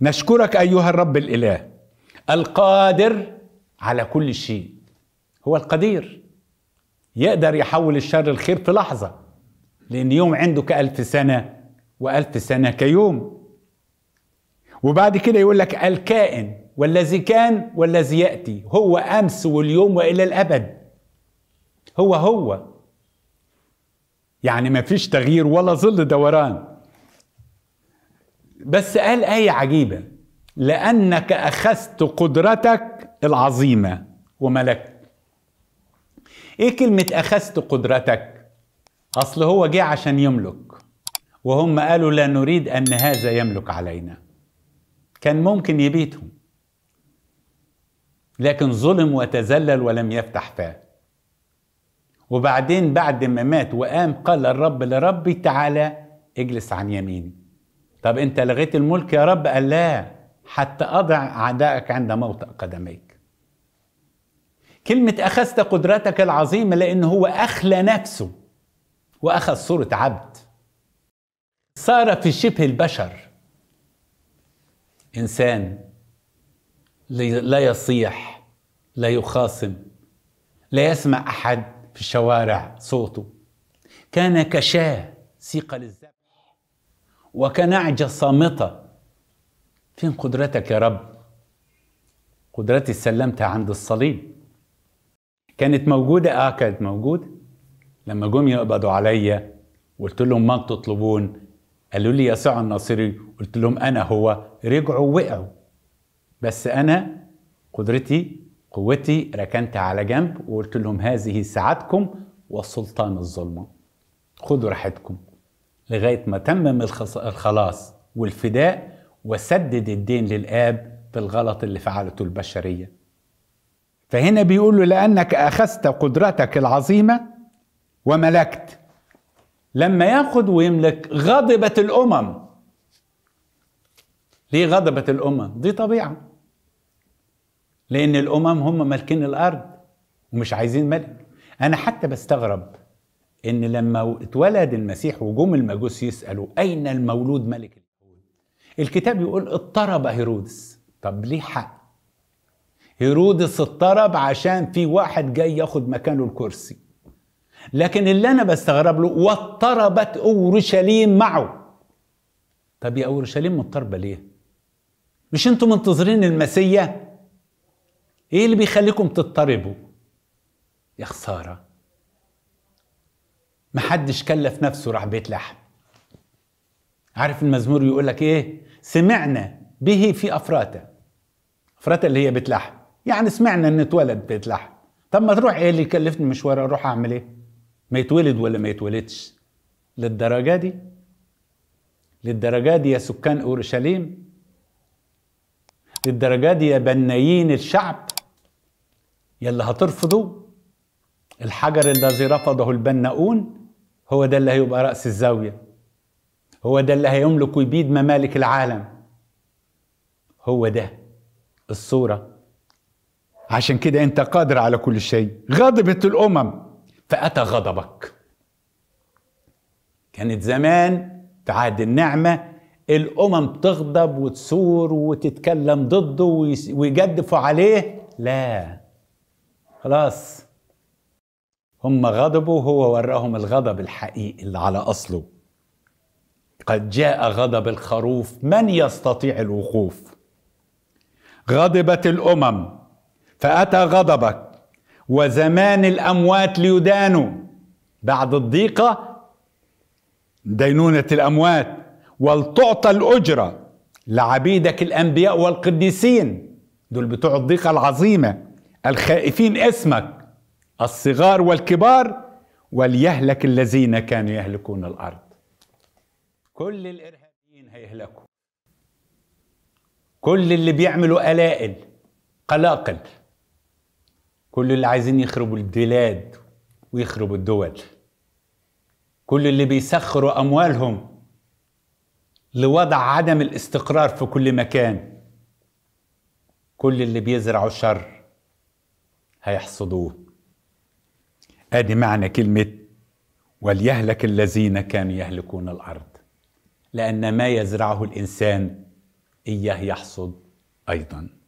نشكرك ايها الرب الاله القادر على كل شيء هو القدير يقدر يحول الشر الخير في لحظه لان يوم عنده كالف سنه والف سنه كيوم وبعد كده يقول لك الكائن والذي كان والذي ياتي هو امس واليوم والى الابد هو هو يعني ما فيش تغيير ولا ظل دوران بس قال آية عجيبة لأنك أخذت قدرتك العظيمة وملكت إيه كلمة أخذت قدرتك؟ أصل هو جه عشان يملك وهم قالوا لا نريد أن هذا يملك علينا كان ممكن يبيتهم لكن ظلم وتذلل ولم يفتح فاه وبعدين بعد ما مات وقام قال الرب لربي تعالى اجلس عن يميني طب انت لغيت الملك يا رب قال لا حتى اضع اعدائك عند موطئ قدميك كلمه اخذت قدرتك العظيمه لان هو اخلى نفسه واخذ صوره عبد صار في شبه البشر انسان لا يصيح لا يخاصم لا يسمع احد في الشوارع صوته كان كشاه سيق الزمن وكنعجة صامتة فين قدرتك يا رب قدرتي سلمتها عند الصليب كانت موجودة اه كانت موجودة لما جم يقبضوا عليا قلت لهم ما تطلبون قالوا لي يسوع الناصري قلت لهم انا هو رجعوا وقعوا بس انا قدرتي قوتي ركنت على جنب وقلت لهم هذه سعادتكم وسلطان الظلمه خذوا راحتكم لغاية ما تمم الخلاص والفداء وسدد الدين للآب في الغلط اللي فعلته البشرية فهنا بيقول لأنك أخذت قدرتك العظيمة وملكت لما ياخد ويملك غضبت الأمم ليه غضبت الأمم؟ دي طبيعة لأن الأمم هم مالكين الأرض ومش عايزين ملك أنا حتى بستغرب ان لما اتولد المسيح وجم المجوس يسالوا اين المولود ملك اليهود الكتاب يقول اضطرب هيرودس طب ليه حق هيرودس اضطرب عشان في واحد جاي ياخد مكانه الكرسي لكن اللي انا بستغرب له واضطربت اورشليم معه طب يا اورشليم مضطربه ليه مش انتم منتظرين المسيا ايه اللي بيخليكم تضطربوا يا خساره محدش كلف نفسه راح بيت لحم عارف المزمور يقول لك ايه سمعنا به في افراته افراته اللي هي بيت لحم يعني سمعنا ان اتولد بيت لحم طب ما تروح ايه اللي يكلفني مشوار اروح اعمل ايه ما يتولد ولا ما يتولدش للدرجه دي للدرجه دي يا سكان اورشليم للدرجه دي يا بنايين الشعب يلي هترفضوا الحجر الذي رفضه البناؤون هو ده اللي هيبقى رأس الزاوية هو ده اللي هيملك ويبيد ممالك العالم هو ده الصورة عشان كده أنت قادر على كل شيء غضبت الأمم فأتى غضبك كانت زمان في عهد النعمة الأمم تغضب وتصور وتتكلم ضده ويجدفوا عليه لا خلاص هم غضبوا هو ورأهم الغضب الحقيقي اللي على أصله قد جاء غضب الخروف من يستطيع الوقوف غضبت الأمم فأتى غضبك وزمان الأموات ليدانوا بعد الضيقة دينونة الأموات ولتعطى الأجرة لعبيدك الأنبياء والقديسين دول بتوع الضيقة العظيمة الخائفين اسمك الصغار والكبار وليهلك الذين كانوا يهلكون الارض كل الارهابيين هيهلكوا كل اللي بيعملوا قلائل قلاقل كل اللي عايزين يخربوا البلاد ويخربوا الدول كل اللي بيسخروا اموالهم لوضع عدم الاستقرار في كل مكان كل اللي بيزرعوا شر هيحصدوه ادي معنى كلمه وليهلك الذين كانوا يهلكون الارض لان ما يزرعه الانسان اياه يحصد ايضا